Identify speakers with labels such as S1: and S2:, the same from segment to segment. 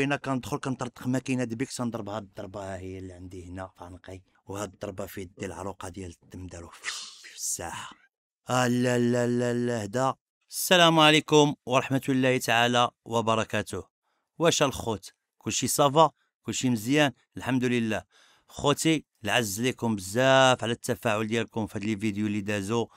S1: هنا كندخل كنطرطق ماكينه دبيك تنضرب هاد الضربه هي اللي عندي هنا عنقي وهاد الضربه في يدي العروقه ديال الدم دارو في الساحه آه لا لا لا لا هدا السلام عليكم ورحمه الله تعالى وبركاته واش الخوت كلشي صافا كلشي مزيان الحمد لله خوتي العز ليكم بزاف على التفاعل ديالكم في هاد لي فيديو اللي دازو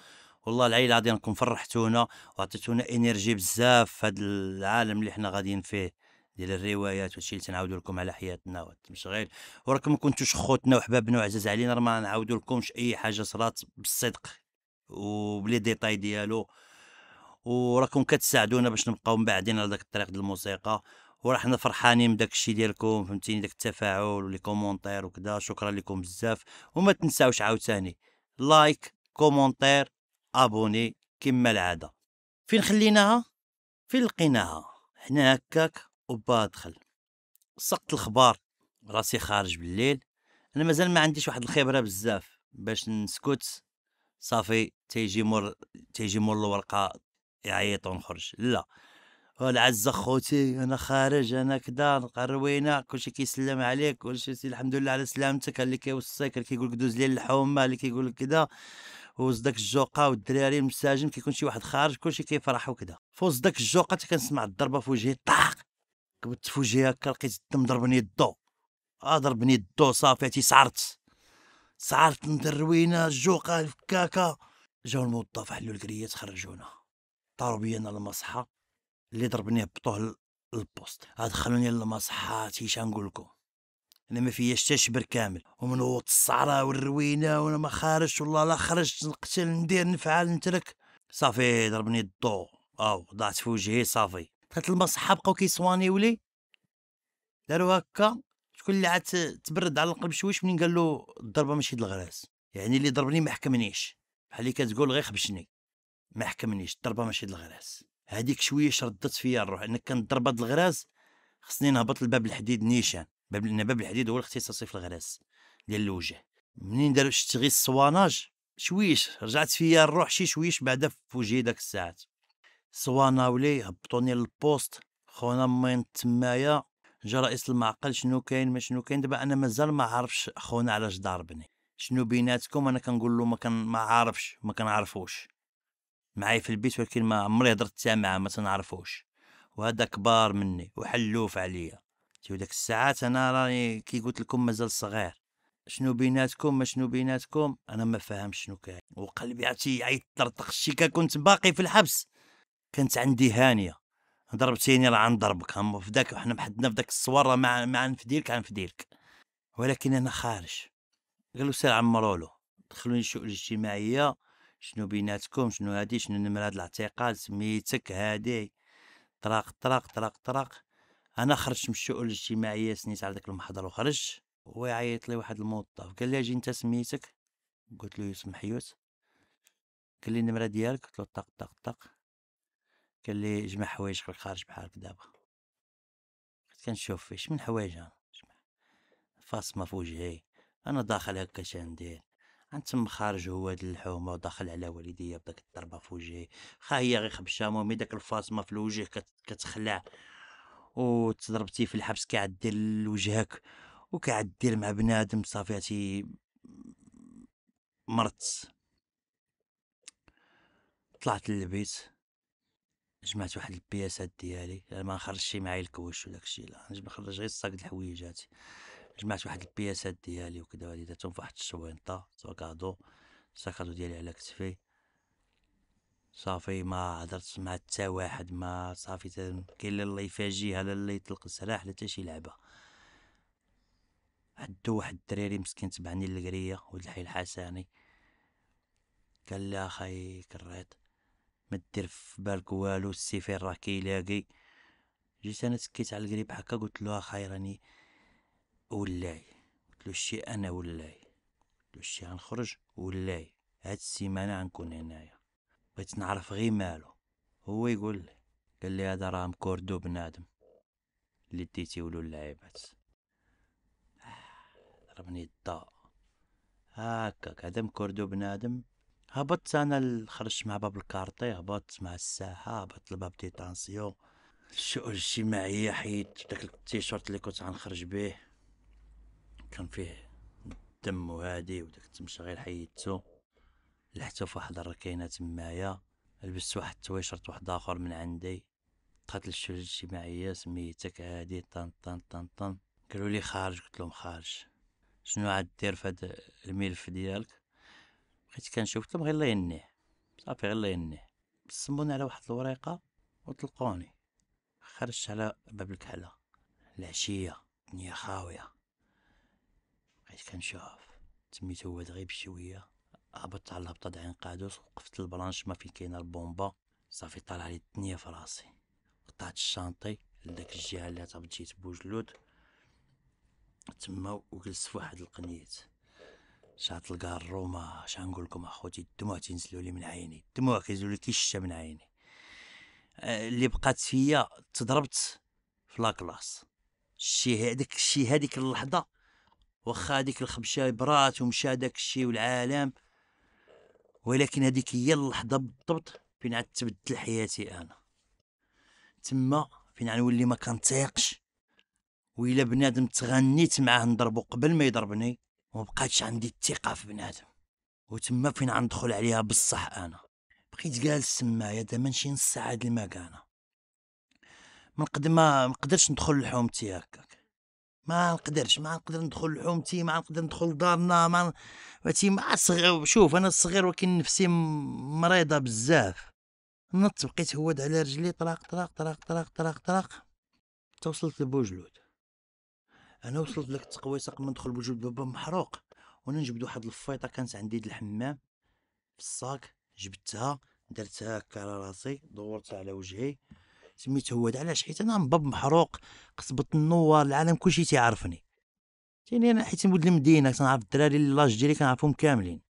S1: والله العلي العظيم راكم فرحتونا وعطيتونا انرجي بزاف في هاد العالم اللي حنا غاديين فيه ديال الروايات وهادشي اللي تنعاودوا لكم على حياتنا غير وراكم ما كنتوش خوتنا وحبابنا وعزاز علينا راه ما نعاودوا لكمش اي حاجه صرات بالصدق وبلي ديتاي ديالو وراكم كتساعدونا باش نبقاو بعدين على داك الطريق ديال الموسيقى وراه حنا فرحانين بداك الشيء ديالكم فهمتيني داك التفاعل ولي كومونتير وكذا شكرا لكم بزاف وما تنساوش عاوتاني لايك كومونتير ابوني كما العاده فين خليناها فين لقيناها حنا هكاك وبا دخل سقط الخبار راسي خارج بالليل انا مازال ما عنديش واحد الخبره بزاف باش نسكت صافي تيجي مور تيجي مور الورقه يعيط ونخرج لا العزة خوتي انا خارج انا كدا قروينا كلشي كيسلم عليك كلشي الحمد لله على سلامتك اللي كيوصيك اللي كيقول لك دوز لي الحومه اللي كيقول لك كدا وسط داك الجوقه والدراري المساجم كيكون شي واحد خارج كلشي كيفرح وكدا فوسط داك الجوقه كنسمع الضربه في وجهي طاق قبت في وجهي هكا لقيت الدم ضربني الضو آه، ضربني الضو صافي تي سعرت ندروينا الجوقه الفكاكه جاو الموظف حلو الكريات خرجونا طاروا بيا انا المصحه اللي ضربني هبطوه للبوست هاد آه، خلوني للمصحه تي شنقولكم انا ما فيا حتى شبر كامل ومن وط الصحراء والروينه وانا ما خارج والله لا خرجت نقتل ندير نفعل نترك صافي ضربني الضو او آه، ضعت في وجهي صافي كانت المصحه بقاو كيصوانيو لي دارو هكا شكون اللي عاد تبرد على القلب شويش منين قال له الضربه ماشي دالغراس الغراس يعني اللي ضربني ما حكمنيش بحال اللي كتقول غير خبشني ما حكمنيش الضربه ماشي دالغراس الغراس هذيك شويه شردت فيا الروح ان كان ضربه دالغراس الغراس خصني نهبط لباب الحديد نيشان باب لان باب الحديد هو الاختصاصي في الغراس ديال الوجه منين دار شفت غير الصواناج شويش رجعت فيا الروح شي شويش بعدا في وجهي داك الساعات سوا ناولي هبطوني للبوست خونا من تمايا جا رئيس المعقل شنو كاين ما شنو كاين دابا انا مازال ما عارفش خونا علاش ضاربني شنو بيناتكم انا كنقول له ما كان ما عارفش ما كنعرفوش معايا في البيت ولكن ما عمري هضرت معاه ما تنعرفوش وهذا كبار مني وحلوف عليا تيو داك الساعات انا راني كي قلت لكم مازال صغير شنو بيناتكم ما شنو بيناتكم انا ما فاهمش شنو كاين وقلبي عرفتي يعيط طرطق الشيكا كنت باقي في الحبس كانت عندي هانيه ضربتيني راه غنضربك في فداك حنا محدنا في داك الصوره مع مع نفديلك غنفديلك ولكن انا خارج قالوا سير عمرو له دخلوني الشؤون الاجتماعيه شنو بيناتكم شنو هادي شنو هاد الاعتقال سميتك هادي طراق طراق طراق طراق انا خرجت من الشؤون الاجتماعيه سنيت على داك المحضر وخرجت ويعيط لي واحد الموظف قال لي اجي انت سميتك قلت له يوسف محيوس قال لي النمره ديالك قلت له طق طق طق قال لي جمع حوايجك الخارج بحالك دابا كنشوف فيه شمن حوايجها جمع فاصمه في وجهي انا داخل هكا شندير تم خارج هو هاد الحومه وداخل على والديا بداك الضربه في وجهي خا هي غير خبشه مهم داك الفاصمه في الوجه كت... كتخلع وتضربتي في الحبس كاع دير لوجهك وكعاد دير مع بنادم صافي هاتي مرت طلعت للبيت جمعت واحد البياسات ديالي ما خرجتش معايا الكوش وداك الشيء لا انا نخرج غير الصاك الحويجات جمعت واحد البياسات ديالي وكذا وهادي درتهم في واحد الشوينطه كادو الساكادو ديالي على كتفي صافي ما هدرت مع حتى واحد ما صافي كاين لا الله يفاجيها لا اللي يطلق السلاح لا حتى شي لعبه عدو واحد الدراري مسكين تبعني للقريه ولد الحي الحساني قال لي اخاي كريت ما دير في بالك والو السي فين راه كيلاقي جيت انا سكيت على القريب هكا قلت له اخاي راني ولاي قلت له الشي انا ولاي قلت له الشي غنخرج ولاي هاد السيمانه غنكون هنايا بغيت نعرف غي مالو هو يقول لي قال لي هذا راه مكوردو بنادم اللي ديتي ولو اللعيبات آه، ضربني الضاء هاكاك هذا مكوردو بنادم هبطت انا خرجت مع باب الكارطي هبطت مع الساحه هبطت لباب دي طانسيون الشؤون الاجتماعيه حيدت داك التيشيرت اللي كنت غنخرج به كان فيه الدم وهادي وداك التمشى غير حيدتو لحتو في واحد الركينه تمايا لبست واحد التويشرت واحد اخر من عندي دخلت الشؤون الاجتماعيه سميتك هادي طن طن طن طن قالوا لي خارج قلت لهم خارج شنو عاد دير في هاد الملف ديالك حيت كنشوف طلب غير الله ينيه صافي غير الله ينيه سموني على واحد الوريقه وطلقوني خرجت على باب الكحله العشيه الدنيا خاويه بقيت كنشوف تميت هو غير بشويه هبطت على الهبطه د عين قادوس وقفت البرانش ما فين كاينه البومبا صافي طالع لي الدنيا في راسي قطعت الشانطي لداك الجهه اللي هبط جيت بوجلود تما وجلست في واحد القنيت شغتلقى الروما شغنقول نقولكم اخوتي الدموع تنزلوا لي من عيني الدموع كيزول لي كيشتا من عيني اللي بقات فيا تضربت في لاكلاس الشي هذيك الشي هذيك اللحظه واخا هذيك الخبشه برات ومشى داك الشي والعالم ولكن هذيك هي اللحظه بالضبط فين عاد تبدل حياتي انا تما فين غنولي ما كنطيقش ويلا بنادم تغنيت معاه نضربو قبل ما يضربني ومبقاتش عندي الثقه في بنادم وتما فين غندخل عليها بصح انا بقيت جالس تمايا دابا شي نص ساعه هاد المكانه من قد ما مقدرش ندخل لحومتي هكاك ما نقدرش ما نقدر ندخل لحومتي ما نقدر ندخل لدارنا ما عرفتي مع صغير شوف انا صغير ولكن نفسي مريضه بزاف نط بقيت هود على رجلي طراق طراق طراق طراق طراق طراق توصلت لبوجلود انا وصلت لك التقويصه قبل ما ندخل بوجود بابا محروق وانا نجبد واحد الفيطه كانت عندي د الحمام في الصاك جبدتها درتها هكا على راسي دورتها على وجهي سميت هواد علاش حيت انا باب محروق قصبة النوار العالم كلشي تيعرفني تيني انا حيت نولد المدينه كنعرف الدراري اللي لاج ديالي كنعرفهم كاملين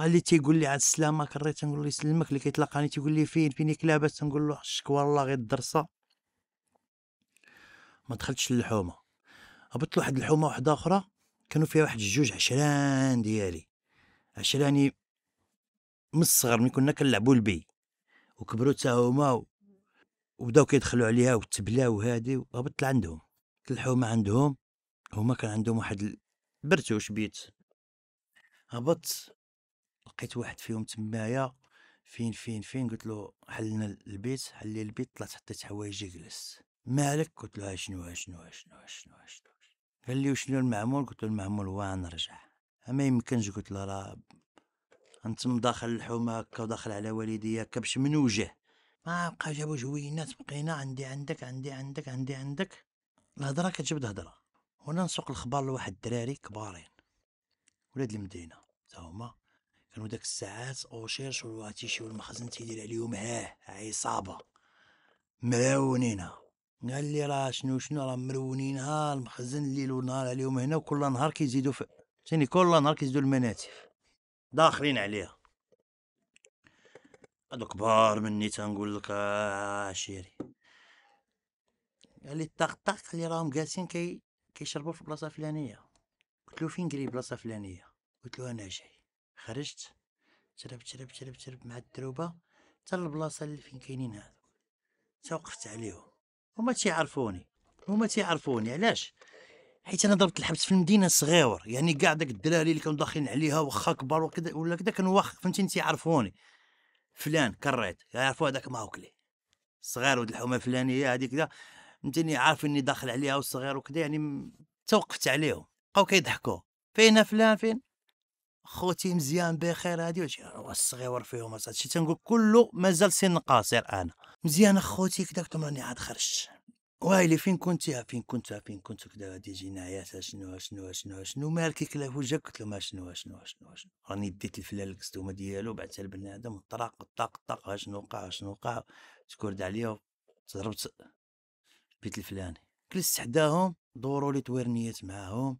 S1: اللي تيقول لي عاد السلامه كريت نقول له يسلمك اللي كيتلاقاني تيقول لي فين فينك لاباس تنقول له الشكوى الله غير الدرسه ما دخلتش للحومه هبطت لواحد الحومه واحده اخرى كانوا فيها واحد الجوج عشران ديالي عشراني من الصغر من كنا كنلعبوا البي وكبروا حتى هما وبداو كيدخلوا عليها والتبله هادي وهبطت لعندهم الحومه عندهم هما كان عندهم واحد برتوش بيت هبط لقيت واحد فيهم تمايا فين فين فين قلت له حلنا البيت حلي البيت طلعت حطيت حوايجي جلست مالك قلت له شنو شنو شنو شنو شنو قال لي وشنو المعمول قلت له المعمول هو نرجع ما يمكنش قلت له راه انتم داخل الحومه هكا وداخل على والدي هكا باش وجه ما بقى جابوا جوينات بقينا عندي عندك عندي عندك عندي عندك الهضره كتجبد هضره وانا نسوق الخبار لواحد الدراري كبارين ولاد المدينه تا هما كانوا داك الساعات اوشيرش والواتيشي والمخزن تيدير عليهم هاه عصابه ملاونينها قال لي راه شنو شنو راه مرونينها المخزن الليل والنهار عليهم هنا وكل نهار كيزيدوا في كل نهار كيزيدوا المناتف داخلين عليها هادو كبار مني تنقول لك آه، آه، عشيري قال لي قال لي راهم جالسين كي كيشربوا في بلاصه فلانيه قلت له فين قري بلاصه فلانيه قلت له انا جاي خرجت شرب شرب شرب شرب مع الدروبه حتى البلاصه اللي فين كاينين هادو تا وقفت عليهم هما تيعرفوني هما تيعرفوني علاش حيت انا ضربت الحبس في المدينه صغيور يعني كاع داك الدراري اللي كانوا داخلين عليها واخا كبار وكذا ولا كذا كانوا واخا فهمتيني تيعرفوني فلان كريت يعرفوا هذاك ماوكلي صغير ود الحومه الفلانيه هذيك كذا فهمتيني عارفين اني داخل عليها وصغير وكذا يعني توقفت عليهم بقاو كيضحكوا فين فلان فين خوتي مزيان بخير هادي أه، الصغيور فيهم الشيء تنقول كله مازال سن قاصر انا مزيان اخوتي كذا قلت لهم راني عاد خرجت وايلي فين كنتي آه، فين كنت آه، فين كنت كذا هادي جنايات شنو شنو شنو شنو مالك كلا وجهك قلت لهم شنو شنو شنو راني ديت الفلال الكستومه ديالو بعتها البنادم طراق طاق طاق شنو وقع شنو وقع تكرد عليا ضربت البيت الفلاني جلست حداهم دوروا لي تويرنيات معاهم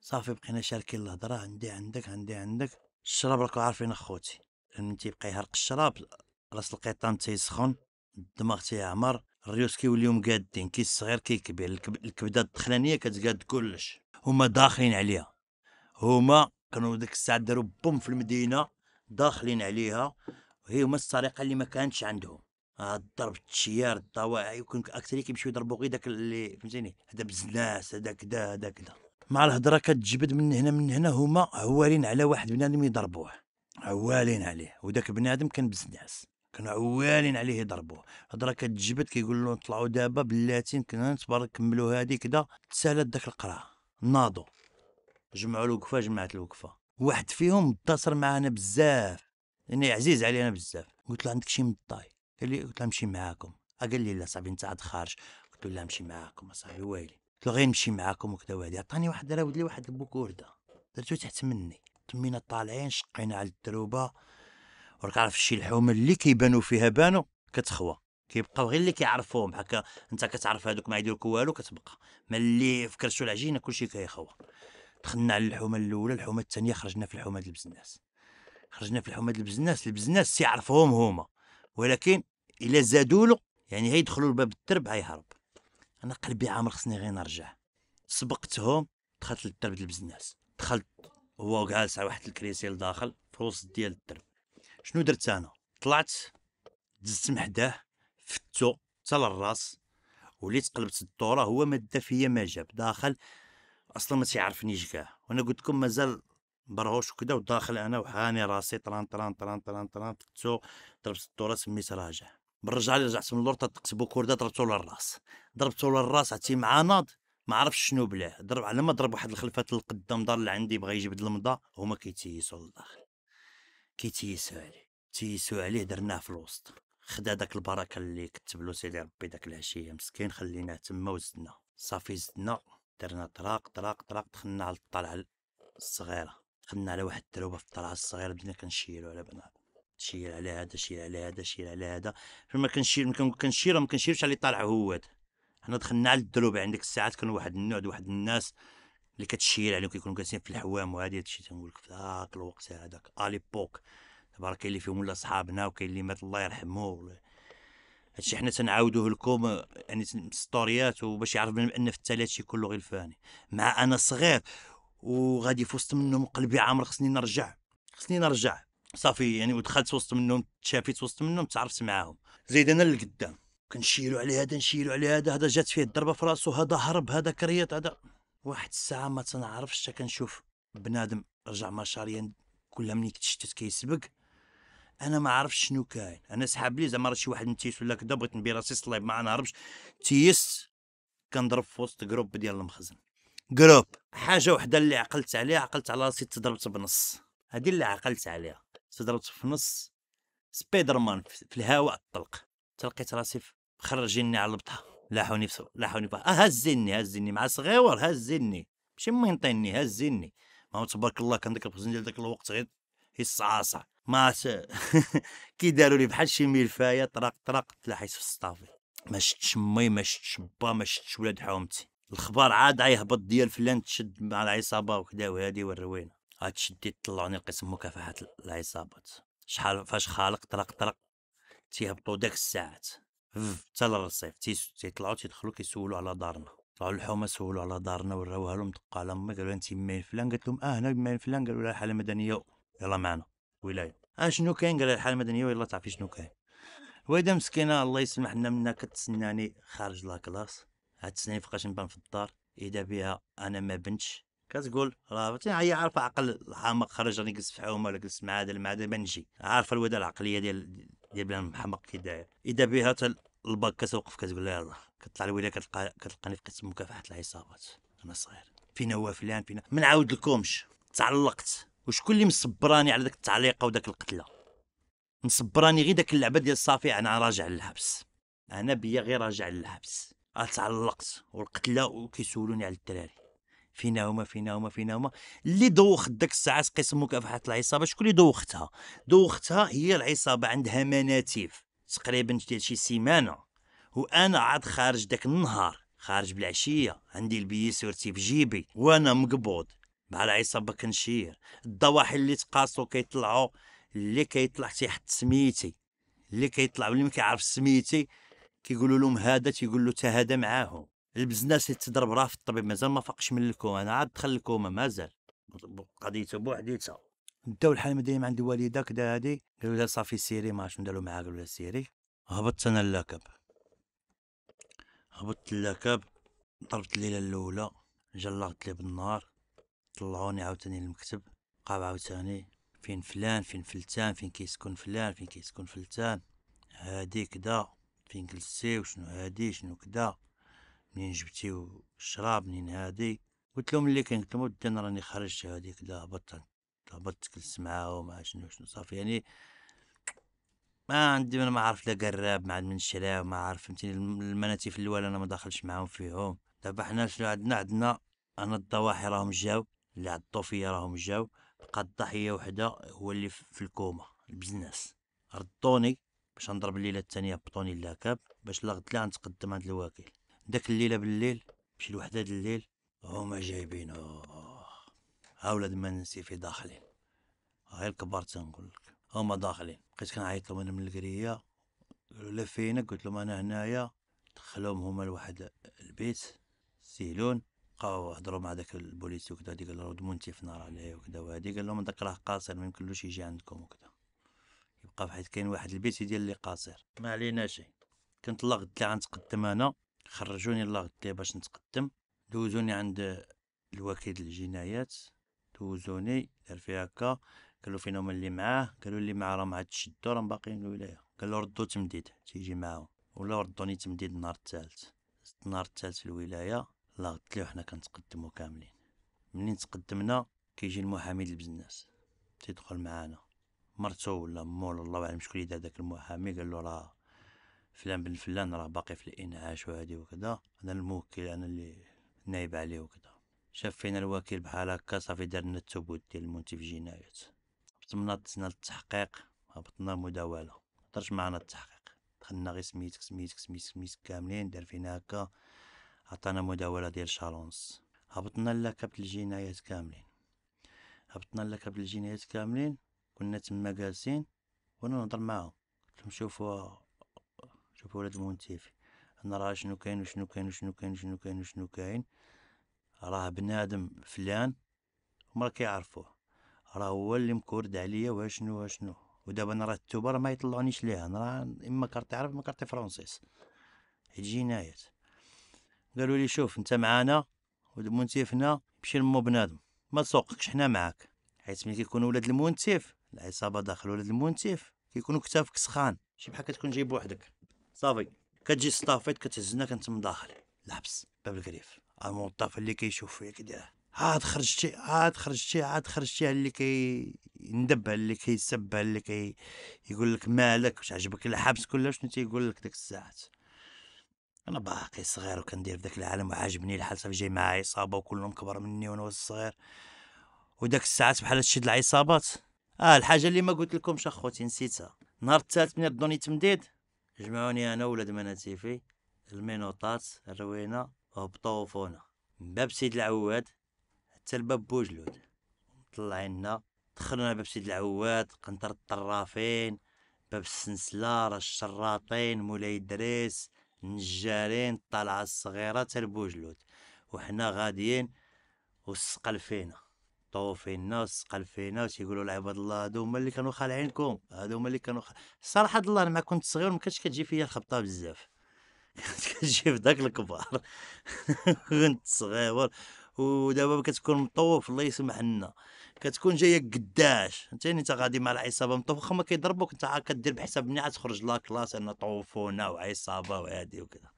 S1: صافي بقينا شاركين الهضره عندي عندك عندي عندك الشراب راكم عارفين اخوتي من تيبقى يهرق الشراب راس القيطان تيسخن الدماغ تيعمر الريوس كيوليو مقادين كي الصغير كي كبير الكبده الدخلانيه كتقاد كلش هما داخلين عليها هما كانوا ديك الساعه داروا بوم في المدينه داخلين عليها هي هما السرقه اللي ما كانتش عندهم الضرب آه، التشيار الطواعي يمكن اكثر كيمشيو يضربوا غير داك اللي فهمتيني هذا بزناس هذا كدا هذا كدا مع الهضره كتجبد من هنا من هنا هما هوالين على واحد بنادم يضربوه هوالين عليه وداك بنادم كان بزناس كنا عوالين عليه يضربوه الهضره كتجبد كيقول له نطلعوا دابا بلاتي كنا تبارك كملوا هادي كدا تسالت داك القراه ناضوا جمعوا الوقفه جمعت الوقفه واحد فيهم متصل معانا بزاف يعني عزيز علينا بزاف قلت له عندك شي مطاي قال لي قلت له نمشي معاكم قال لي لا صاحبي انت عاد خارج قلت له لا نمشي معاكم صافي ويلي قلت له غير نمشي معاكم وكذا وهذه عطاني واحد راود لي واحد البوكورده درتو تحت مني تمينا طالعين شقينا على الدروبه وراك عارف شي الحومه اللي كيبانو فيها بانو كتخوى كيبقاو غير اللي كيعرفوهم هكا انت كتعرف هادوك ما يديروك والو كتبقى ملي فكرتو العجينه كلشي كيخوى دخلنا على الحومه الاولى الحومه الثانيه خرجنا في الحومه ديال البزناس خرجنا في الحومه ديال البزناس البزناس تيعرفهم هما ولكن الا زادوا له يعني غيدخلوا لباب الدرب غيهرب انا قلبي عامر خصني غير نرجع سبقتهم دخلت للدرب ديال البزناس دخلت هو جالس على واحد الكريسي لداخل في الوسط ديال الدرب شنو درت انا طلعت دزت محداه فتو حتى للراس وليت قلبت الدوره هو ما دا فيا ما جاب داخل اصلا ما تيعرفنيش كاع وانا قلت لكم مازال برهوش وكذا وداخل انا وحاني راسي طران طران طران طران طران فتو ضربت الدوره سميت راجع بالرجعه اللي رجعت من اللور طقت بوكورده ضربته للراس ضربته للراس عرفتي مع ناض ما عرفش شنو بلاه ضرب على ما ضرب واحد الخلفات القدام دار اللي عندي بغى يجبد المضى هما كيتيسوا لداخل كي تيسو عليه تيسو عليه درناه في الوسط خدا داك البركه اللي كتب له سيدي ربي داك العشيه مسكين خليناه تما وزدنا صافي زدنا درنا طراق طراق طراق دخلنا على الطلعه الصغيره دخلنا على واحد التروبه في الطلعه الصغيره بدينا كنشيلو على بنا شيل على هذا شيل على هذا شيل على هذا فما كنشيل كنشيل ما كنشيلش على اللي طالع هو حنا دخلنا على الدروب عندك يعني الساعات كانوا واحد النوع واحد الناس اللي كتشيل عليهم كيكونوا جالسين في الحوام وهذه هادشي تنقول لك في ذاك الوقت هذاك اليبوك دابا راه كاين اللي فيهم ولا صحابنا وكاين اللي مات الله يرحمه هادشي حنا تنعاودوه لكم يعني ستوريات وباش يعرف ان في التالي هادشي كله غير فاني مع انا صغير وغادي في وسط منهم قلبي عامر خصني نرجع خصني نرجع صافي يعني ودخلت وسط منهم تشافيت وسط منهم تعرفت معاهم زيد انا للقدام كنشيلوا على هذا نشيلوا على هذا هذا جات فيه الضربه في راسه هذا هرب هذا كريات هذا واحد الساعه ما تنعرفش حتى كنشوف بنادم رجع مشاريا كلها ملي كتشتت كيسبق انا ما عرفتش شنو كاين انا سحاب لي زعما راه شي واحد نتيس ولا كدا بغيت نبي راسي صليب ما نعرفش تيس كنضرب في وسط جروب ديال المخزن جروب حاجه وحده اللي عقلت عليها عقلت على راسي تضربت بنص هذه اللي عقلت عليها تضربت في نص سبايدر مان في الهواء الطلق تلقيت راسي خرجيني على البطه لاحوني بصر لاحوني بقى هزني هزني مع صغيور هزني ماشي مينطيني هزني ما هو تبارك الله كان ديك الخزن ديال داك الوقت غير الصعاصه ما كي داروا لي بحال شي ملفايه طرق طرق تلاحيت في السطافي ما شفتش مي ما شفتش با ما شفتش ولاد حومتي الخبار عاد يهبط ديال فلان تشد مع العصابه وكذا وهادي والروينه عاد شدي طلعوني لقسم مكافحه العصابات شحال فاش خالق طرق طرق تيهبطوا داك الساعات حتى للصيف تيطلعوا تيدخلوا كيسولوا على دارنا طلعوا الحومه سولوا على دارنا وراوها لهم دقوا على امي قالوا انت مين فلان قالت لهم اه هنا مين فلان قالوا لها الحاله المدنيه يلا معنا ولايه اه شنو كاين قال الحاله المدنيه ويلا تعرفي شنو كاين وايده مسكينه الله يسمح لنا منها كتسناني خارج لا كلاس عاد تسناني فوقاش نبان في الدار اذا بها انا ما بنتش كتقول راه هي عارفه عقل الحامق خرج راني جلست في حومه ولا جلست مع هذا مع هذا بنجي عارفه الواد العقليه ديال ديال بلا محمق هدايه اذا بها الباك كتوقف كتقول لها يلاه كتطلع الولايه كتلقى كتلقاني في قسم مكافحه العصابات انا صغير فينا هو فلان فينا ما نعاود لكمش تعلقت وشكون اللي مصبراني على داك التعليقه وداك القتله مصبراني غير داك اللعبه ديال صافي انا راجع للحبس انا بيا غير راجع للحبس اتعلقت والقتله وكيسولوني على الدراري فينا هما فينا هما فينا هما اللي دوخت ديك الساعه تقسم مكافحه العصابه شكون اللي دوختها دوختها هي العصابه عندها مناتيف تقريبا ديال شي سيمانه وانا عاد خارج داك النهار خارج بالعشيه عندي البيسورتي في جيبي وانا مقبوض مع العصابه كنشير الضواحي اللي تقاصو كيطلعوا اللي كيطلع تيحط سميتي اللي كيطلع واللي ما كيعرف سميتي كيقولوا لهم هذا تيقول له حتى هذا معاهم الناس اللي تضرب راه في الطبيب مازال ما فاقش من الكوما انا عاد دخل الكوما مازال قضيته بوحديتها داو الحال المدنيه من عند والده كدا هادي قالوا لها صافي سيري ما عرفتش ندالو معاها قالوا لها سيري هبطت انا اللاكب هبطت اللاكب ضربت الليله الاولى جلغت لي بالنار طلعوني عاوتاني للمكتب قاب عاوتاني فين فلان فين فلتان فين كيسكن فلان فين كيسكن فلتان هادي كدا فين جلستي وشنو هادي شنو كدا منين جبتيو الشراب منين هادي قلت لهم اللي كان كتمو الدين راني خرجت هذيك لا هبطت هبطت جلست معاه ومع شنو شنو صافي يعني ما عندي من ما عارف لا قراب ما عاد من شرا ما عارف فهمتني في الاول انا ما داخلش معاهم فيهم دابا حنا شنو عندنا عندنا انا الضواحي راهم جاو اللي عضو فيا راهم جاو بقى الضحيه وحده هو اللي في الكوما البزنس ردوني باش نضرب الليله الثانيه بطوني اللاكاب باش لا غدا نتقدم عند الوكيل داك الليله بالليل مشي الوحده د الليل هما جايبينو ها ولاد منسي في داخلين غير الكبار تنقول لك هما داخلين بقيت كنعيط لهم انا من القريه قالوا لا فينك قلت لهم انا هنايا دخلهم هما لواحد البيت سيلون بقاو هضروا مع داك البوليس وكذا هادي قال له في نار عليه وكذا وهادي قال لهم داك راه قاصر ما يمكنلوش يجي عندكم وكذا يبقى في حيت كاين واحد البيت ديال اللي قاصر ما علينا شي كنت الله غدا غنتقدم انا خرجوني الله غدا باش نتقدم دوزوني عند الوكيل الجنايات دوزوني دار فيها هكا قالو فين هما اللي معاه قالو اللي معاه راه مع تشدو راهم باقيين الولايه قالو ردو تمديد تيجي معاهم ولا ردوني تمديد النهار الثالث النهار الثالث في الولايه الله غدا حنا كنتقدمو كاملين منين تقدمنا كيجي المحامي البزناس تيدخل معانا مرتو ولا مو الله اعلم شكون اللي دار داك المحامي قال له راه فلان بن فلان راه باقي في الانعاش وهادي وكذا انا الموكل انا اللي نايب عليه وكذا شاف فينا الوكيل بحال هكا صافي دارنا الثبوت ديال المنتف جنايات هبطنا دزنا للتحقيق هبطنا مداولة طرش معنا التحقيق دخلنا غير سميتك سميتك سميتك سميتك كاملين دار فينا هكا عطانا مداولة ديال شالونس هبطنا لكبت الجنايات كاملين هبطنا لكبت الجنايات كاملين كنا تما جالسين وانا نهضر معاهم قلت لهم شوفوا شوف ولد منتفي انا راه شنو كاين وشنو كاين وشنو كاين وشنو كاين وشنو كاين راه بنادم فلان هما كيعرفوه راه هو اللي مكورد عليا واشنو واشنو ودابا انا راه راه ما يطلعونيش ليها انا راه اما كارتي عربي ما كارتي فرونسيس حيت جنايات قالوا لي شوف انت معانا مونتيفنا مشي لمو بنادم ما تسوقكش حنا معاك حيت ملي كيكون ولاد المونتيف العصابه داخل ولاد المونتيف كيكونوا كتافك سخان شي بحال كتكون جايب وحدك صافي كتجي الصافيت كتهزنا كنتم داخل لابس باب الكريف الموظف اللي كيشوف فيا كيدير عاد خرجتي عاد خرجتي عاد خرجتي اللي كيندب اللي كيسب اللي كي يقول لك مالك واش عجبك الحبس كله شنو تيقول لك ديك الساعات انا باقي صغير وكندير في داك العالم وعاجبني الحال صافي جاي معايا عصابه وكلهم كبر مني وانا صغير وداك الساعات بحال هادشي العصابات اه الحاجه اللي ما قلت لكمش اخوتي نسيتها نهار الثالث من الدوني تمديد جمعوني أنا ولد مناتيفي المينوطات الروينة هبطو فونا من باب سيد العواد حتى لباب بوجلود طلعنا دخلنا باب سيد العواد قنطر الطرافين باب السنسلة الشراطين مولاي دريس النجارين الطلعة الصغيرة تاع البوجلود وحنا غاديين وسقل فينا يحطوا في الناس قال في الناس يقولوا لعباد الله هادو هما اللي كانوا خالعينكم هادو هما اللي كانوا خ... صراحه الله انا ما كنت صغير ما كانتش كتجي فيا الخبطه بزاف كانت كتجي في داك الكبار كنت صغير ودابا كتكون مطوف الله يسمح لنا كتكون جايه قداش انت انت غادي مع العصابه مطوف واخا ما كيضربوك انت عا كدير بحساب عاد تخرج لا كلاس انا طوفونا وعصابه وهادي وكذا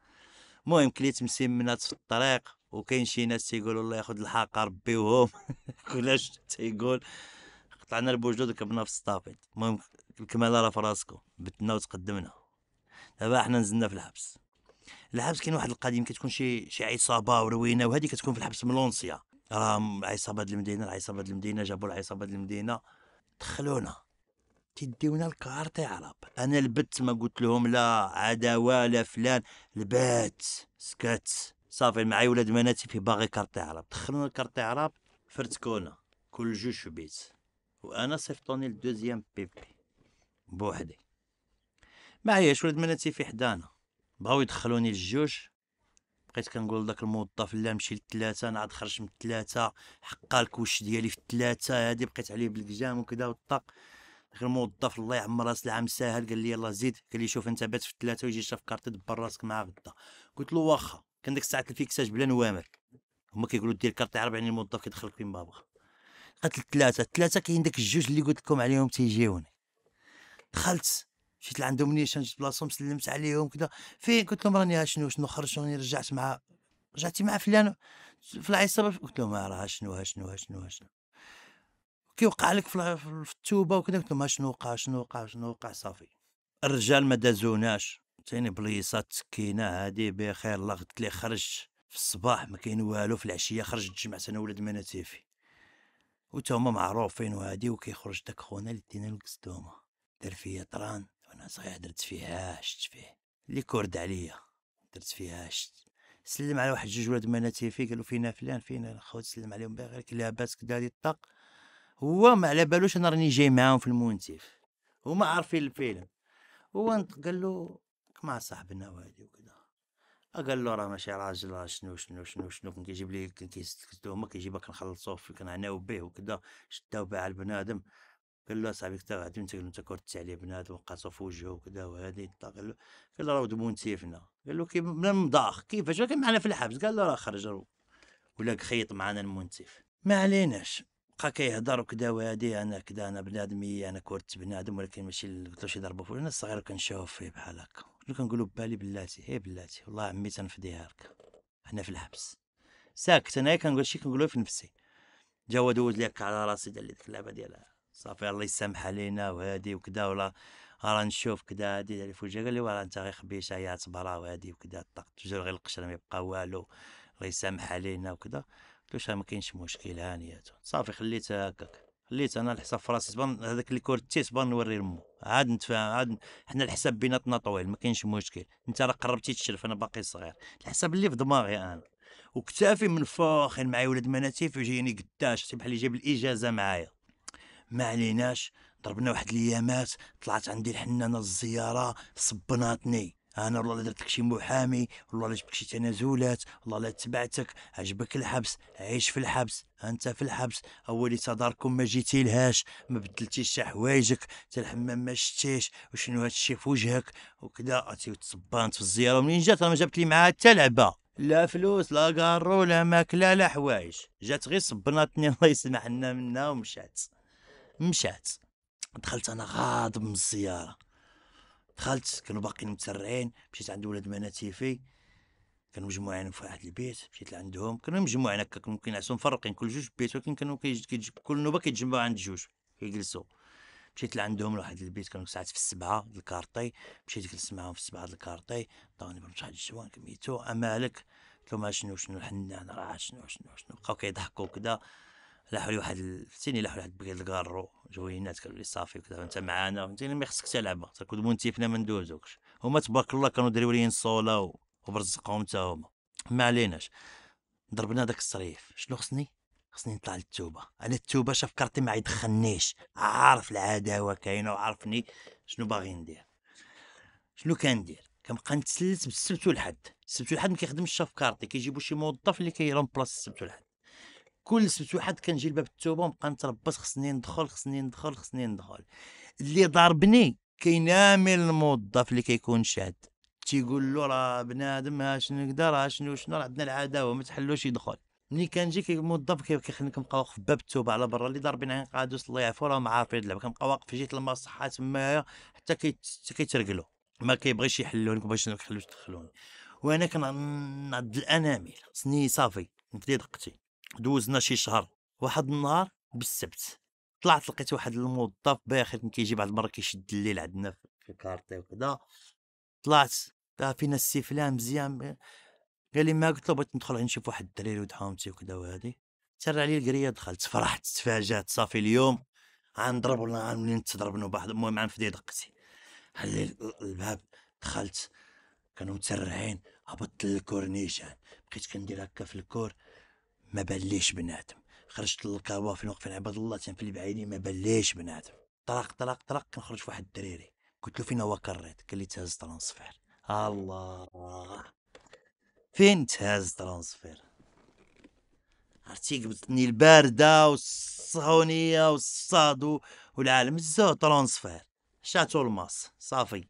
S1: المهم كليت مسمنات في الطريق وكاين شي ناس تيقولوا الله ياخذ الحق ربي وهم تيقول قطعنا البوجود ركبنا في الصطافيط المهم الكماله راه في راسكم بتنا وتقدمنا دابا حنا نزلنا في الحبس الحبس كاين واحد القضيه كتكون شي شي عصابه وروينه وهذه كتكون في الحبس ملونسيا راه عصابه المدينه العصابه المدينه جابوا العصابه المدينه دخلونا تديونا الكارت علب انا البت ما قلت لهم لا عداوه لا فلان البت سكت صافي معايا ولاد مناتي في باغي كارت عرب دخلونا الكارت عرب فرتكونا كل جوج في بيت وانا صيفطوني للدوزيام بيبي بوحدي معايا ولاد مناتي في حدانا بغاو يدخلوني للجوج بقيت كنقول داك الموظف لا مشي للثلاثة انا عاد خرجت من الثلاثة حقا الكوش ديالي في الثلاثة هادي بقيت عليه بالكجام وكذا والطاق غير موظف الله يعمر راس العام ساهل قال لي يلاه زيد قال لي شوف انت بات في الثلاثه ويجي شاف كارت دبر راسك مع غدا قلت له واخا كان ديك الساعه الفيكساج بلا نوامر هما كيقولوا دير كارطي يعني ربعين الموظف كيدخلك فين ما بغا دخلت الثلاثه الثلاثه كاين داك الجوج اللي قلت لكم عليهم تيجيوني دخلت مشيت لعندهم نيشان جبت بلاصتهم سلمت عليهم كذا فين قلت لهم راني شنو شنو خرجت راني رجعت مع رجعتي مع فلان في العصابه قلت لهم راه شنو شنو شنو شنو وقع لك في التوبه وكذا قلت لهم شنو وقع شنو وقع شنو وقع صافي الرجال ما دازوناش تاني بليصه تسكينه هادي بخير الله قلت لي خرج في الصباح ما كاين والو في العشيه خرج تجمع انا ولاد مناتيفي وتا هما معروفين وهادي وكيخرج داك خونا اللي دينا القسدومه دار فيا طران وانا صغير درت فيها شت فيه اللي كورد عليا درت فيها شت سلم على واحد جوج ولاد مناتيفي قالوا فينا فلان فينا خوت سلم عليهم باغي لاباس كدا هادي الطاق هو ما على بالوش انا راني جاي معاهم في المونتيف هما عارفين الفيلم هو قال له كما صاحبنا وهادي وكذا قال له راه ماشي راجل راه شنو شنو شنو شنو كان كيجيب لي كيسكتو هما كيجيبها كنخلصوه في كنعناو به وكذا شداو بها على بنادم قال له صاحبي كتا غادي انت انت كرت عليه بنادم وقاصو في وجهه وكذا وهادي قال له قال له راه ود مونتيفنا قال له كي من مضاخ كيفاش كان معنا في الحبس قال له راه خرج ولا خيط معنا المونتيف ما عليناش بقى كيهضر وكدا وهادي انا كدا انا بنادمي إيه، انا كورت بنادم ولكن ماشي اللي قلت له شي ضربه فيه انا صغير كنشوف فيه بحال هكا اللي ببالي بلاتي اي بلاتي والله عمي تنفديها لك حنا في الحبس ساكت انايا إيه كنقول شي كنقولو في نفسي جا هو دوز ليك على راسي دار لي ديك اللعبه ديالها صافي الله يسامح علينا وهادي وكدا ولا راه نشوف كدا هادي ديال في وجهي قال لي راه انت غير خبيشه هي تبرا وهادي وكدا الطاقه تجر غير القشره ما يبقى والو الله يسامح علينا وكذا قلت له ما كاينش مشكل هانيات صافي خليتها هكاك خليت انا الحساب في راسي هذاك اللي تيس بان نوري لمو عاد نتفاهم عاد حنا الحساب بيناتنا طويل ما كاينش مشكل انت راه قربتي تشرف انا باقي صغير الحساب اللي في دماغي انا وكتافي من فاخر يعني معايا ولاد مناتي فجيني قداش بحال لي جاب الاجازه معايا ما عليناش ضربنا واحد الايامات طلعت عندي الحنانه الزياره صبناتني انا والله لا درتك شي محامي والله لا جبتك شي تنازلات والله لا تبعتك عجبك الحبس عيش في الحبس انت في الحبس اولي تداركم ما جيتي لهاش ما بدلتيش حتى حوايجك حتى الحمام ما شتيش وشنو هادشي في وجهك وكذا اتي تصبانت في الزياره منين جات ما جابت لي معاها حتى لعبه لا فلوس لا قارو لا ماكله لا حوايج جات غير صبناتني الله يسمح لنا منها ومشات مشات دخلت انا غاضب من الزياره دخلت كانوا باقيين متسرعين مشيت عند ولاد في كانوا مجموعين في واحد البيت مشيت لعندهم كانوا مجموعين هكا ممكن كينعسوا مفرقين كل جوج بيت ولكن كانوا كل نوبه كيتجمعوا عند جوج كيجلسوا مشيت لعندهم لواحد البيت كانوا ساعات في السبعه الكارطي مشيت جلست معاهم في السبعه الكارطي عطاوني بن شحال الجوان كميتو امالك قلت لهم شنو شنو الحنان راه شنو شنو شنو بقاو كيضحكوا كدا لاحوا لي واحد فهمتيني لاحوا لي واحد بكيل الكارو جوينات قالوا لي صافي وكذا فهمت آه. معانا فهمتيني ما خصك تلعب تركض منتيفنا ما ندوزوكش هما تبارك الله كانوا داروا لي صولا وبرزقهم حتى هما ما عليناش ضربنا داك الصريف شنو خصني خصني نطلع للتوبه انا التوبه شاف كارتي ما يدخلنيش عارف العداوه كاينه وعارفني شنو باغي ندير شنو كندير كنبقى نتسلس بالسبت والحد السبت والحد ما كيخدمش شاف كارتي كيجيبوا شي موظف اللي كيرمبلاص السبت والحد كل سبت واحد كنجي لباب التوبه ونبقى نتربص خصني ندخل خصني ندخل خصني ندخل اللي ضربني كينامل الموظف اللي كيكون شاد تيقول له راه بنادم ها شنو اش راه شنو شنو عندنا العداوه ما تحلوش يدخل ملي كنجي الموظف كيخليك نبقى واقف في باب التوبه على برا اللي ضاربين عين قادوس الله يعفو راه ما عارف يلعب كنبقى واقف في جهه المصحه تمايا حتى كيترقلوا ما كيبغيش يحلونك باش نحلوش تدخلوني وانا كنعض الانامل خصني صافي نفدي دقتي دوزنا شي شهر واحد النهار بالسبت طلعت لقيت واحد الموظف باخر كان كيجي بعض المرات كيشد الليل عندنا في الكارتي وكذا طلعت تا فينا السي فلان مزيان قال لي ما قلت له بغيت ندخل نشوف واحد الدراري ودحومتي وكذا وهادي تر علي القريه دخلت فرحت تفاجات صافي اليوم غنضرب ولا غنولي نتضرب انا وبعض المهم غنفدي دقتي حلي الباب دخلت كانوا مترعين هبطت للكورنيش بقيت كندير هكا في الكور ما بليش بنادم خرجت للقهوه فين وقف عباد الله تنفلي بعيني ما بليش بنادم طرق طرق طرق كنخرج فواحد الدريري قلت له فين هو كريت قال لي تهز ترانسفير الله فين تهز ترانسفير عرفتي قبضتني البارده والصهونيه والصاد والعالم الزو ترانسفير شاتو الماس صافي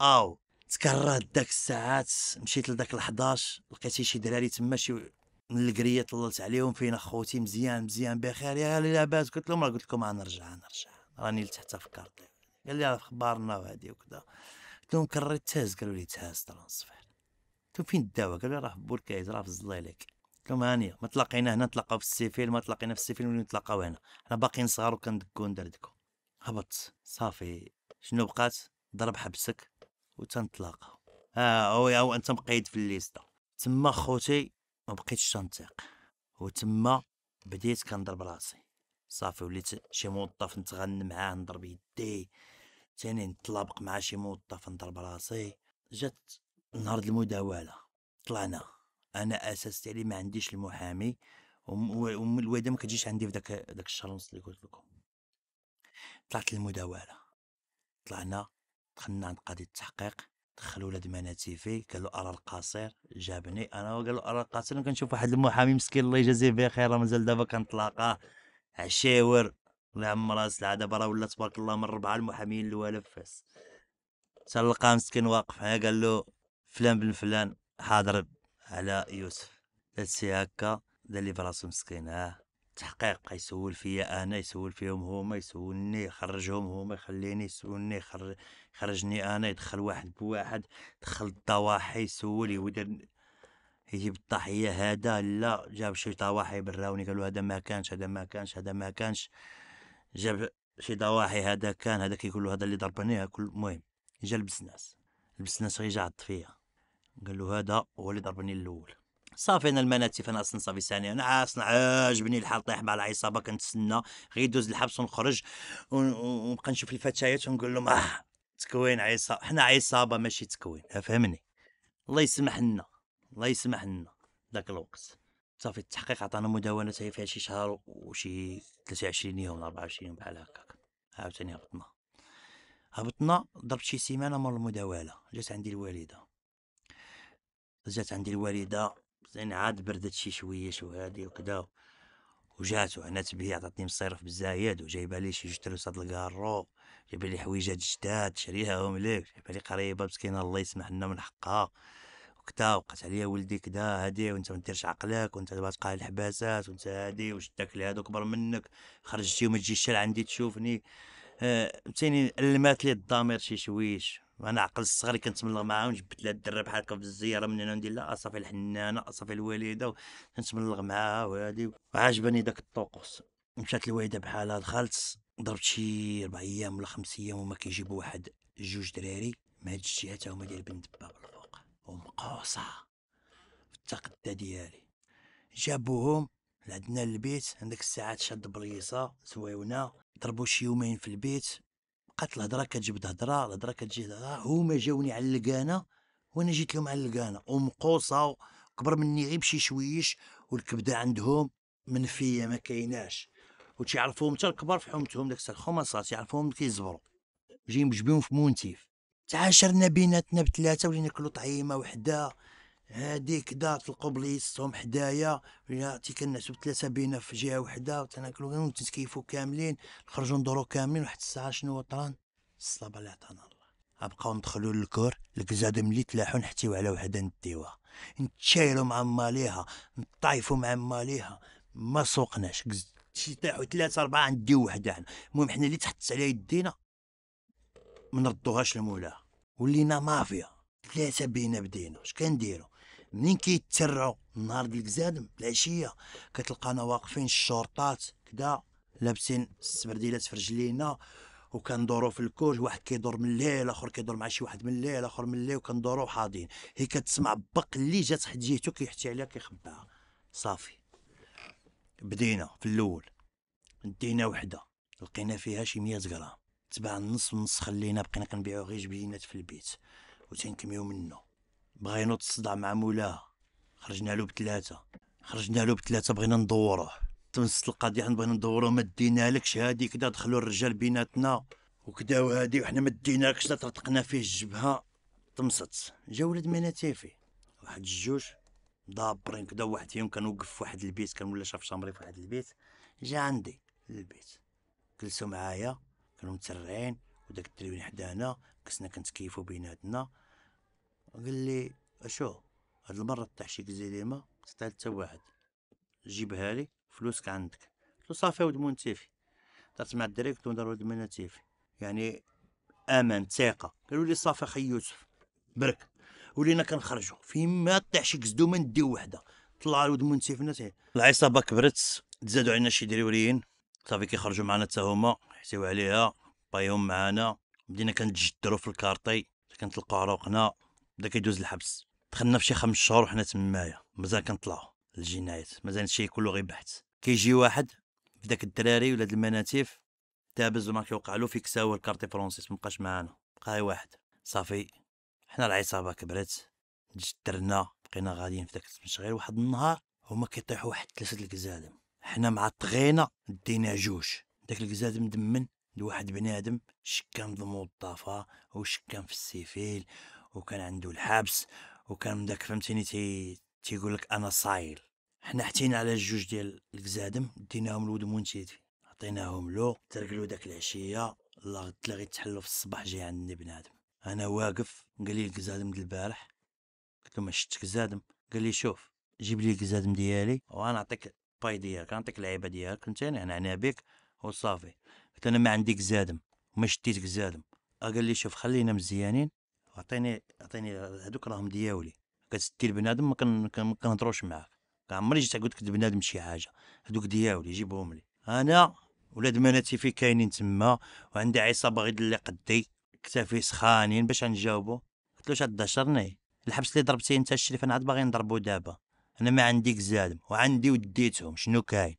S1: او تكررت داك الساعات مشيت لداك ال11 لقيت شي دراري تما شي من الكريه طلت عليهم فين اخوتي مزيان مزيان بخير يا لاباس قلت لهم راه قلت لكم غنرجع نرجع راني لتحت في كارطي قال لي راه اخبارنا وهادي وكذا قلت لهم كريت تهز قالوا لي تهز ترى صفير قلت لهم فين الدواء قالوا لي راه في بوركايز راه في الزليليك قلت لهم هانيا ما تلاقينا هنا تلاقاو في السيفيل ما تلاقينا في السيفيل ولينا نتلاقاو هنا حنا باقيين صغار وكندكو ندردكو هبط صافي شنو بقات ضرب حبسك وتنطلقوا اه او او انت مقيد في الليسته تما خوتي ما بقيتش تنطيق وتما بديت كنضرب راسي صافي وليت شي موظف نتغن معاه نضرب يدي تاني نتلابق مع شي موظف نضرب راسي جات نهار المداوله طلعنا انا اساس عليه ما عنديش المحامي وام ما كتجيش عندي في داك داك الشالونس اللي قلت لكم طلعت المداوله طلعنا دخلنا عند قاضي التحقيق دخل ولاد فيه قال له ارى القصير جابني انا وقال له ارى القصير كنشوف واحد المحامي مسكين الله يجازيه بخير راه مازال دابا كنتلاقاه عشاور الله عم راس دابا راه ولا تبارك الله من ربعه المحاميين الوالا في فاس تلقاه مسكين واقف قال له فلان بن فلان حاضر على يوسف هادشي هكا دار لي براسو مسكين ها آه. تحقيق يسول فيا انا يسول فيهم هما يسولني يخرجهم هما يخليني يسولني يخرج يخرجني انا يدخل واحد بواحد دخل الضواحي يسول يودر يجيب الضحيه هذا لا جاب شي ضواحي براوني قالوا هذا ما كانش هذا ما كانش هذا ما كانش جاب شي ضواحي هذا كان هذا كيقول له هذا اللي ضربني كل المهم جا لبس لبس ناس غير جا عض فيا قال له هذا هو اللي ضربني الاول صافي انا المناتف انا اصلا صافي ثانيه انا عاصن عاجبني آه، الحال طيح مع العصابه كنتسنى غير يدوز الحبس ونخرج ونبقى نشوف الفتيات ونقول لهم اه تكوين عصابه حنا عصابه ماشي تكوين فهمني الله يسمح لنا الله يسمح لنا ذاك الوقت صافي التحقيق عطانا مداونه هي فيها شي شهر وشي 23 يوم 24 يوم بحال هكاك عاوتاني هبطنا هبطنا ضربت شي سيمانه مور المداوله جات عندي الوالده جات عندي الوالده زين عاد بردت شي شويش وهادي وكدا وجات وعنات بيه عطاتني مصيرف بزايد وجايبه لي شي جوج صاد الكارو جايب لي حويجات جداد هم ليك جايبه لي قريبه مسكينه الله يسمح لنا من حقها وكدا وقات عليا ولدي كدا هادي وانت ما ديرش عقلك وانت دابا تقاي الحباسات وانت هادي واش داك هادو كبر منك خرجتي وما تجيش عندي تشوفني فهمتيني آه المات لي الضمير شي شويش انا عقل الصغري كنتملغ معاهم ونجبت لها الدره بحال هكا في الزياره من هنا ندير لها اصافي الحنانه اصافي الوالده كنتملغ معاها وهادي وعجبني داك الطقوس مشات الوالده بحالها دخلت ضربت شي ربع ايام ولا خمس ايام وما كيجيبوا واحد جوج دراري من هاد الجهه تا هما ديال بنت باب الفوق ومقوصه في التقده ديالي جابوهم لعندنا البيت عندك الساعات شاد بريصه زويونه ضربوا شي يومين في البيت بقات الهضره كتجبد هضره الهضره كتجي هما جاوني على القانا وانا جيت لهم على القانا ومقوصه كبر مني غير بشي شويش والكبده عندهم منفيه ما كايناش وتيعرفوهم حتى الكبار في حومتهم داك الخمصه تيعرفوهم كيزبروا جايين بجبيهم في مونتيف تعاشرنا بيناتنا بثلاثه ولينا كلو طعيمه وحده هذيك دارت القبليس هم حدايا تي كنعسو ثلاثه بينا في جهه وحده وتناكلو وتنكيفو كاملين نخرجو ندورو كاملين واحد الساعه شنو طران الصلابه اللي عطانا الله بقاو ندخلو للكور الكزاد ملي تلاحو نحتيو على وحده نديوها نتشايلو مع ماليها نطايفو مع ماليها ما سوقناش شي طيحو ثلاثه اربعه نديو وحده حنا المهم حنا اللي تحتس على يدينا ما نردوهاش لمولاها ولينا مافيا ثلاثه بينا بدينا اش كنديرو منين كيتسرعوا نهار ديال الكزادم العشيه كتلقانا واقفين الشرطات كدا لابسين السبرديلات في رجلينا وكندورو في الكوج واحد كيدور من الليل اخر كيدور مع شي واحد من الليل اخر من الليل وكندورو حاضين هي كتسمع بق اللي جات حد جهتو كيحتي عليها كيخبعها صافي بدينا في الاول دينا وحده لقينا فيها شي 100 غرام تباع النص النص خلينا بقينا كنبيعو غير جبينات في البيت وتنكميو منه بغا ينوض الصداع مع مولاه خرجنا له بثلاثه خرجنا له بثلاثه بغينا ندوروه تمست القضيه بغينا ندوروه ما لكش هادي كدا دخلوا الرجال بيناتنا وكدا وهادي وحنا ما لكش تطرقنا فيه الجبهه طمست جا ولد مناتيفي واحد الجوج دابرين كدا واحد فيهم كان وقف في واحد البيت كان ولا شاف شامري في واحد البيت جا عندي للبيت جلسوا معايا كانوا متسرعين وداك التلوين حدانا كسنا كنتكيفوا بيناتنا قال لي اشو هاد المره الطحشيك الزليمه تستاهل تا واحد جيبها لي فلوسك عندك قلت له صافي ود منتفي درت مع الدراري قلت ود منتفي يعني امان ثقه قالوا لي صافي خي يوسف برك ولينا كنخرجوا طيح الطحشيك زدو ما نديو وحده طلع ولد منتف الناس العصابه كبرت تزادوا علينا شي دريوريين صافي كيخرجوا معنا حتى هما حسيو عليها بايهم معانا بدينا كنتجدروا في الكارطي كنتلقاو عروقنا بدا كيدوز الحبس دخلنا فشي خمس شهور وحنا تمايا مازال كنطلعوا للجنايات مازال الشيء كله غير بحث كيجي واحد بداك الدراري ولاد المناتيف تابز وما كيوقع له فيك ساوى الكارتي فرونسيس مابقاش معانا بقى واحد صافي حنا العصابه كبرت تجدرنا بقينا غاديين في داك غير واحد النهار هما كيطيحوا واحد ثلاثه الكزادم حنا مع طغينا دينا جوج داك الكزادم مدمن لواحد بنادم شكان في الموظفه وشكان في السيفيل وكان عنده الحبس وكان داك فهمتيني تي تيقول لك انا صايل حنا حتينا على الجوج ديال الكزادم ديناهم لود منتدي عطيناهم له ترك داك العشيه لا غد لا تحلو في الصباح جاي عندي بنادم انا واقف قال لي الكزادم ديال البارح قلت له ما شفتش كزادم قال لي شوف جيب لي الكزادم ديالي وغنعطيك باي ديالك نعطيك العيبه ديالك انت انا عنا يعني بك وصافي قلت انا ما عندي كزادم وما شديت كزادم قال لي شوف خلينا مزيانين عطيني عطيني هذوك راهم دياولي كتستي البنادم ما كنهضروش معاه عمري جيت قلت لك بنادم شي حاجه هذوك دياولي جيبهم لي انا ولاد مناتي في كاينين تما وعندي عصابه غير اللي قدي كتافي سخانين باش نجاوبو قلت له شاد دشرني الحبس اللي ضربتي انت الشريف انا عاد باغي نضربو دابا انا ما عندي كزادم وعندي وديتهم شنو كاين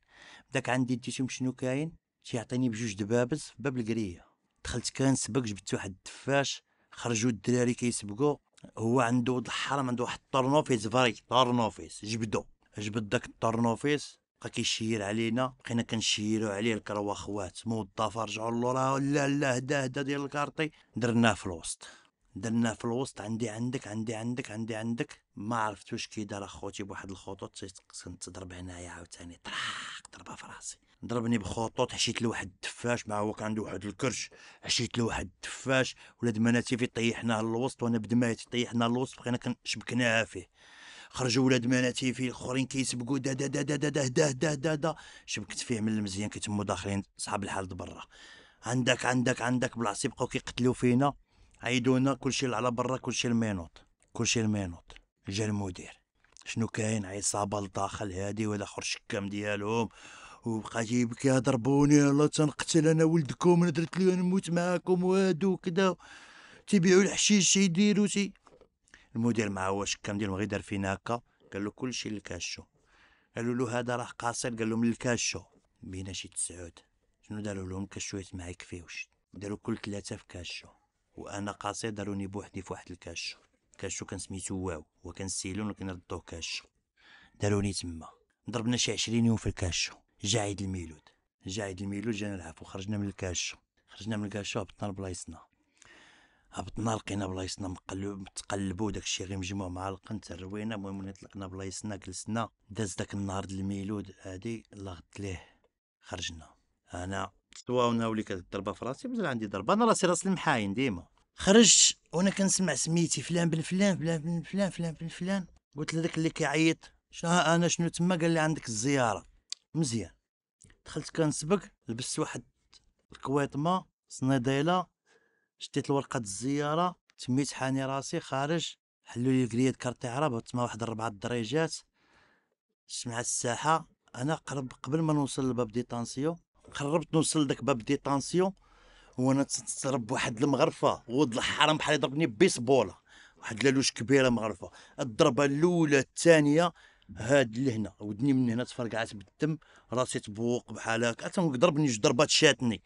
S1: داك عندي ديتهم شنو كاين تيعطيني بجوج دبابز في باب القريه دخلت كان سبق جبت واحد الدفاش خرجوا الدراري كيسبقوا هو عنده واحد الحرام عنده واحد الطرنوفيس فري طرنوفيس جبدو جبد داك الطرنوفيس بقى كيشير علينا بقينا كنشيرو عليه الكروا خوات موظف رجعوا لورا لا لا هدا هدا ديال الكارطي درناه في الوسط درناه في الوسط عندي عندك عندي عندك عندي عندك ما عرفتوش كي دار اخوتي بواحد الخطوط كنت تضرب هنايا عاوتاني طراق ضربه في راسي ضربني بخطوط حشيت لواحد التفاش مع هو كان عنده واحد الكرش حشيت لواحد التفاش ولاد مناتيفي طيحناه للوسط وانا بدمايتي طيحناه للوسط بقينا كنشبكناها فيه خرجوا ولاد مناتيفي الاخرين كيسبقوا دا دا دا دا دا دا دا دا دا شبكت فيه من المزيان كيتمو داخلين صحاب الحال برا عندك عندك عندك بلاصي بقاو كيقتلوا فينا عيدونا كلشي كل شيء على برا كل شيء المينوط كل شيء المينوط جا المدير شنو كاين عصابه لداخل هادي ولا خر الشكام ديالهم وبقى يبكي ضربوني الله تنقتل انا ولدكم انا درت لي نموت معاكم وهادو كدا تبيعوا الحشيش يديروا تي المدير مع هو الشكام ديالهم غير دار فينا هكا قال له كلشي للكاشو قالوا له هذا راه قاصر قال لهم للكاشو بينا شي تسعود شنو داروا لهم كاشو ما يكفيوش داروا كل ثلاثه في كاشو وانا قصيده داروني بوحدي في واحد الكاش كاشو كان سميتو واو وكان ولكن ردوه كاشو داروني تما ضربنا شي عشرين يوم في الكاشو جا عيد الميلود جا عيد الميلود جانا العفو خرجنا من الكاشو خرجنا من الكاشو هبطنا لبلايصنا هبطنا لقينا بلايصنا مقلوب متقلبو داكشي غير مجموع مع القنت الروينه المهم طلقنا بلايصنا جلسنا داز داك النهار د الميلود هادي لغت ليه خرجنا انا السوا وانا هذيك الضربه في راسي مازال عندي ضربه انا راسي راس المحاين ديما خرجت وانا كنسمع سميتي فلان بن فلان فلان بن فلان فلان بن فلان قلت لذاك اللي كيعيط شنو انا شنو تما قال لي عندك الزياره مزيان دخلت كنسبق لبست واحد الكويطما صنيديله شديت الورقه الزياره تميت حاني راسي خارج حلوا لي كريات كارتي عرب تما واحد ربعه الدريجات سمعت الساحه انا قرب قبل ما نوصل لباب دي طانسيو قربت نوصل لذاك باب ديطونسيون وانا تضرب بواحد المغرفه ولد الحرام بحال يضربني بيسبوله واحد لالوش كبيره مغرفه الضربه الاولى الثانيه هاد لهنا ودني من هنا تفرقعات بالدم راسي تبوق بحال هكا ضربني جوج ضربات شاتني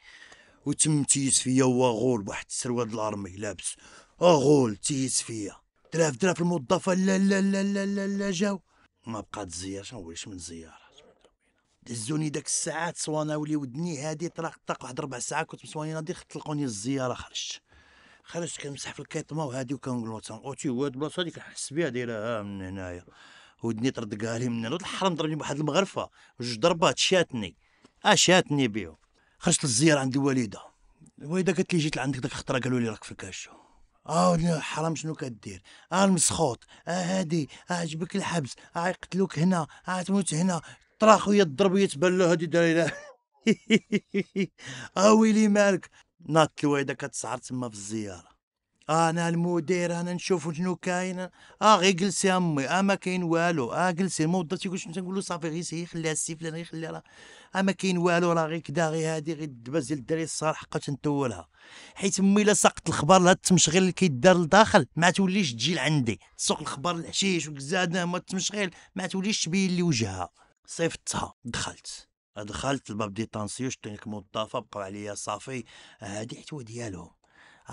S1: وتم تيس فيا هو غول بواحد السروال الارمي لابس غول تيس فيا دراف دراف الموظفه لا لا لا لا لا, جاو ما بقات زيارة شنو من زياره دزوني داك الساعات صوانا ولي ودني هادي طرق طرق واحد ربع ساعه كنت مصواني ناضي طلقوني الزياره خرجت خرجت كنمسح في الكيطما وهادي وكنقول له اوتي هو هاد البلاصه هادي كنحس بها دايره ها آه، من هنايا ودني طردكها لي من هنا الحرام ضربني بواحد المغرفه جوج ضربات شاتني اه شاتني بيهم خرجت للزياره عند الوالده الوالده قالت لي جيت لعندك داك الخطره قالوا لي راك في الكاشو اه حرام شنو كدير اه المسخوط اه هادي اه عجبك الحبس اه يقتلوك هنا اه تموت هنا الضرب ويضرب تبان له هادي الدراري اويلي آه مالك ناط الوالده كتسعر تما في الزياره انا المدير انا نشوف شنو كاين اه غير جلسي امي اه ما كاين والو اه جلسي الموظف تيقول شنو تنقول له صافي غير سي خليها السي فلان غير خليها راه اه ما كاين والو راه غير كدا غير هادي غير الدباز ديال الدراري الصغار حقا تنتولها حيت امي الا سقت الخبر لهاد التمشغيل اللي كيدار لداخل ما توليش تجي لعندي تسوق الخبر الحشيش وكزاد ما التمشغيل ما توليش تبين لي وجهها صيفطتها دخلت دخلت الباب دي طانسيو ديك موظفه بقاو عليا صافي هادي حتوا ديالهم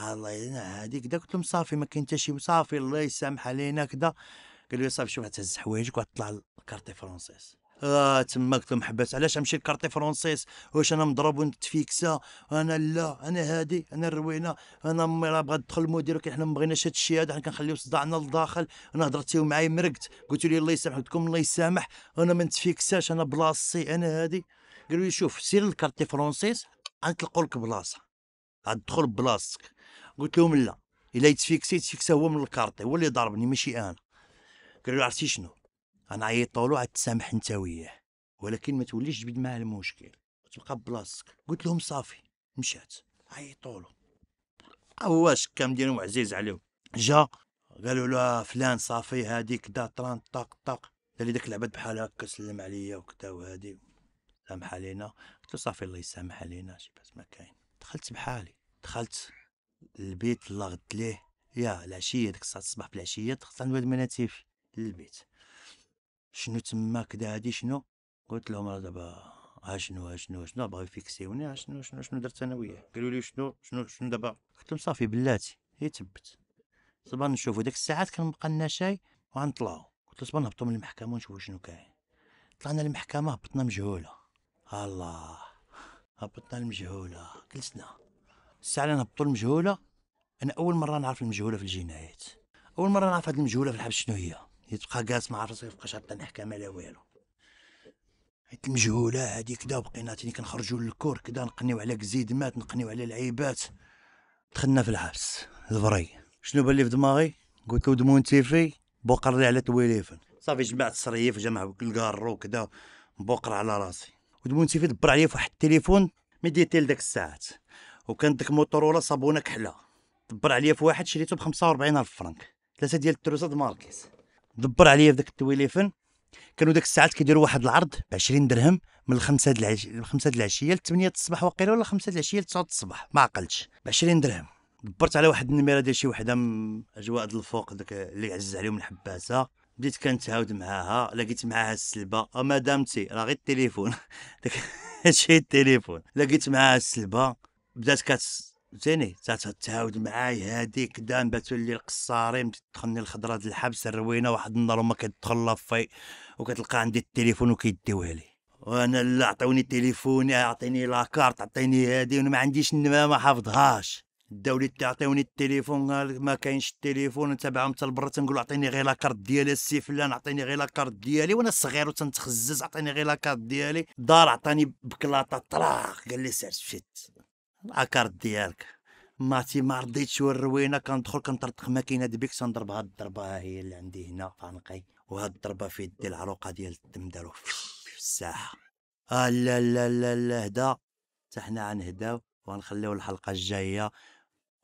S1: الله يلينا هادي كدا قلت لهم صافي ما كاين حتى شي صافي الله يسامح علينا كدا قالوا لي صافي شوف تهز حوايجك وطلع الكارتي فرونسيس اه تماك تمحبس علاش نمشي لكارتي فرونسيس واش انا مضرب ونتفيكسا انا لا انا هادي انا الروينه انا امي راه بغات تدخل المدير ولكن حنا ما بغيناش هاد الشيء هذا حنا كنخليو صداعنا لداخل انا هضرت معايا مرقت قلت لي الله يسامح لكم الله يسامح انا ما نتفيكساش انا بلاصتي انا هادي قالوا لي شوف سير لكارتي فرونسيس غنطلقوا لك بلاصه غتدخل بلاصتك قلت لهم لا الا يتفيكسي يتفيكسا هو من الكارتي هو اللي ضربني ماشي انا قالوا عرفتي شنو غنعيطولو تسامح انت وياه ولكن ما توليش تبد معاه المشكل تبقى بلاصتك قلت لهم صافي مشات عيطولو هو شكا مديرهم عزيز عليهم جا قالوا له آه، فلان صافي هادي دا طران طق طق قال لي داك العباد بحال هكا سلم عليا وكذا وهادي سامح علينا قلت له صافي الله يسامح علينا شي بس ما كاين دخلت بحالي دخلت البيت الله غد ليه يا العشيه ديك الساعه الصباح بالعشيه دخلت عند ولد مناتيفي للبيت شنو تما كدا هادي شنو قلت لهم راه دابا اشنو اشنو اشنو شنو بغاو يفيكسيوني اشنو شنو شنو درت انا وياه قالوا لي شنو شنو شنو دابا قلت لهم صافي بلاتي هي تبت صبر نشوفو ديك الساعات كنبقى لنا شاي وغنطلعو قلت له صبر نهبطو من المحكمه ونشوفو شنو كاين طلعنا للمحكمه هبطنا مجهوله الله هبطنا المجهوله جلسنا الساعه اللي نهبطو المجهوله انا اول مره نعرف المجهوله في الجنايات اول مره نعرف هاد المجهوله في الحبس شنو هي يتبقى جالس ما عرف يبقاش عطاني حكم لا والو حيت المجهوله هادي كدا وبقينا تاني كنخرجوا للكور كدا نقنيو على كزيد مات نقنيو على العيبات دخلنا في الحبس الفري شنو بان لي في دماغي قلت له دمون تيفي بوقر على تويليفن صافي جمعت الصريف جمع الكارو كدا بوقر على راسي ودمون تيفي دبر عليا في واحد التليفون ميديتيل داك الساعات وكان ديك موتورولا صابونه كحله دبر عليا في واحد شريته ب 45000 فرنك ثلاثه ديال التروسات ماركيز دبر عليا في ذاك التويليفون كانوا ذاك الساعات كيديروا واحد العرض ب 20 درهم من الخمسة د العش... الخمسة د العشية ل 8 الصباح وقيله ولا 5 د العشية ل 9 الصباح ما عقلتش ب 20 درهم دبرت على واحد النميره ديال شي وحده من اجواء د الفوق داك اللي عزز عليهم الحباسه بديت كنتعاود معاها لقيت معاها السلبه اه مدامتي راه غير التليفون داك هادشي التليفون لقيت معاها السلبه بدات كت زيني تعاود معاي هذيك دان لي القصاري تدخلني الخضره ديال الحبس الروينه واحد النهار وما كيدخل لافي وكتلقى عندي التليفون وكيديوه لي وانا لا عطوني تليفوني عطيني لاكارت عطيني هادي وانا ما عنديش النماه ما حافظهاش الدولي تعطيوني التليفون قال ما كاينش التليفون نتابعهم حتى لبرا تنقول عطيني غير لاكارت ديالي السي فلان عطيني غير لاكارت ديالي وانا صغير وتنتخزز عطيني غير لاكارت ديالي دار عطاني بكلاطه طراخ قال لي سير شت العكارت ديالك ماتي ما رضيتش والروينه كندخل كنطرطق ماكينه بيك تنضرب هاد الضربه ها هي اللي عندي هنا فعنقي وهاد الضربه في يدي العروقه ديال الدم دارو في الساحه آه لا لا لا لا هدا حتى حنا غنهداو وغنخليو الحلقه الجايه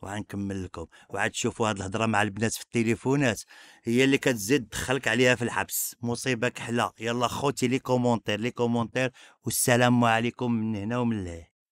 S1: وغنكمل لكم وعاد تشوفوا هاد الهضره مع البنات في التليفونات هي اللي كتزيد تدخلك عليها في الحبس مصيبه كحله يلا خوتي لي كومونتير لي كومونتير والسلام عليكم من هنا ومن لهيه